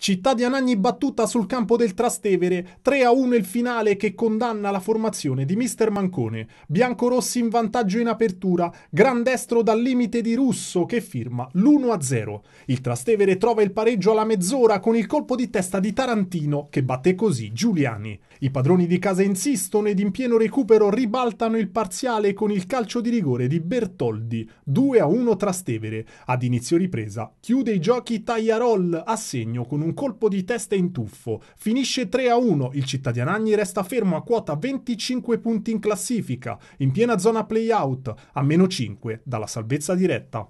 Città di Anagni battuta sul campo del Trastevere, 3-1 il finale che condanna la formazione di Mister Mancone. Biancorossi in vantaggio in apertura, gran destro dal limite di Russo che firma l'1-0. Il Trastevere trova il pareggio alla mezz'ora con il colpo di testa di Tarantino che batte così Giuliani. I padroni di casa insistono ed in pieno recupero ribaltano il parziale con il calcio di rigore di Bertoldi, 2-1 Trastevere. Ad inizio ripresa chiude i giochi Tagliarol a segno con un un colpo di testa in tuffo. Finisce 3 a 1, il Cittadinagni resta fermo a quota 25 punti in classifica, in piena zona play-out, a meno 5 dalla salvezza diretta.